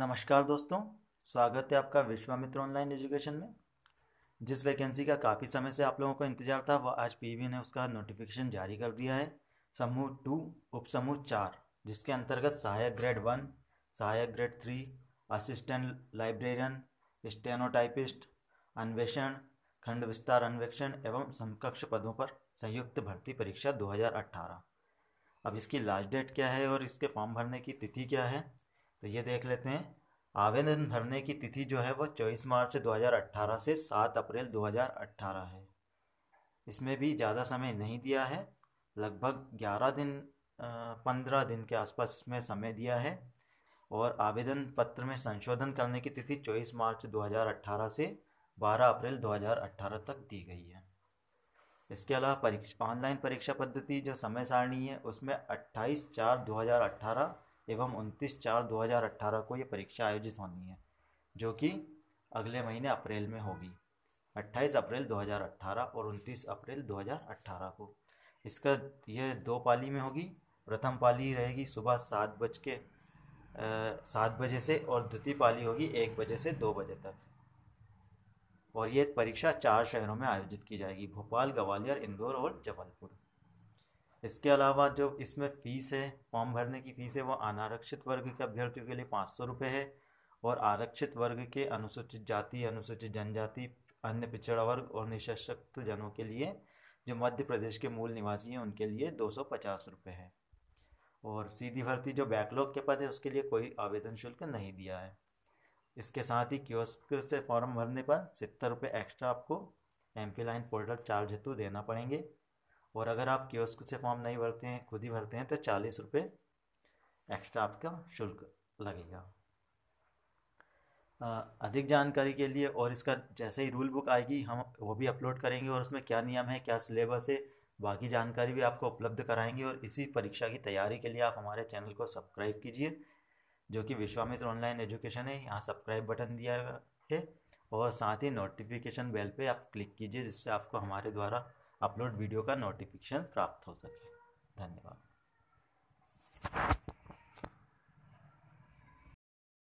नमस्कार दोस्तों स्वागत है आपका विश्वामित्र ऑनलाइन एजुकेशन में जिस वैकेंसी का काफ़ी समय से आप लोगों को इंतजार था वह आज पी ने उसका नोटिफिकेशन जारी कर दिया है समूह टू उप समूह चार जिसके अंतर्गत सहायक ग्रेड वन सहायक grade three assistant librarian stenotypist अन्वेषण खंड विस्तार अन्वेक्षण एवं समकक्ष पदों पर संयुक्त भर्ती परीक्षा 2018 अब इसकी लास्ट डेट क्या है और इसके फॉर्म भरने की तिथि क्या है तो ये देख लेते हैं आवेदन भरने की तिथि जो है वो चौबीस मार्च 2018 से सात अप्रैल 2018 है इसमें भी ज़्यादा समय नहीं दिया है लगभग ग्यारह दिन पंद्रह दिन के आसपास इसमें समय दिया है और आवेदन पत्र में संशोधन करने की तिथि चौबीस मार्च 2018 से 12 अप्रैल 2018 तक दी गई है इसके अलावा परीक्षा ऑनलाइन परीक्षा पद्धति जो समय सारणी है उसमें 28 चार 2018 एवं उनतीस चार दो हज़ार अट्ठारह को ये परीक्षा आयोजित होनी है जो कि अगले महीने अप्रैल में होगी अट्ठाईस अप्रैल दो हज़ार अट्ठारह और उनतीस अप्रैल दो हज़ार अट्ठारह को इसका यह दो पाली में होगी प्रथम पाली रहेगी सुबह सात बज के सात बजे से और द्वितीय पाली होगी एक बजे से दो बजे तक और ये परीक्षा चार शहरों में आयोजित की जाएगी भोपाल ग्वालियर इंदौर और जबलपुर इसके अलावा जो इसमें फ़ीस है फॉर्म भरने की फ़ीस है वो अनारक्षित वर्ग के अभ्यर्थियों के लिए पाँच सौ रुपये है और आरक्षित वर्ग के अनुसूचित जाति अनुसूचित जनजाति अन्य पिछड़ा वर्ग और निशक्त जनों के लिए जो मध्य प्रदेश के मूल निवासी हैं उनके लिए दो सौ पचास रुपये है और सीधी भर्ती जो बैकलॉग के पद है उसके लिए कोई आवेदन शुल्क नहीं दिया है इसके साथ ही क्योस्क से फॉर्म भरने पर सत्तर रुपये एक्स्ट्रा आपको एम लाइन पोर्टल चार्ज हेतु देना पड़ेंगे और अगर आप क्योस्क से फॉर्म नहीं भरते हैं खुद ही भरते हैं तो चालीस रुपये एक्स्ट्रा आपका शुल्क लगेगा अधिक जानकारी के लिए और इसका जैसे ही रूल बुक आएगी हम वो भी अपलोड करेंगे और उसमें क्या नियम है क्या सिलेबस है बाकी जानकारी भी आपको उपलब्ध कराएंगे और इसी परीक्षा की तैयारी के लिए आप हमारे चैनल को सब्सक्राइब कीजिए जो कि विश्वामित्र ऑनलाइन एजुकेशन है यहाँ सब्सक्राइब बटन दिया है और साथ ही नोटिफिकेशन बेल पे आप क्लिक कीजिए जिससे आपको हमारे द्वारा अपलोड वीडियो का नोटिफिकेशन प्राप्त हो सके धन्यवाद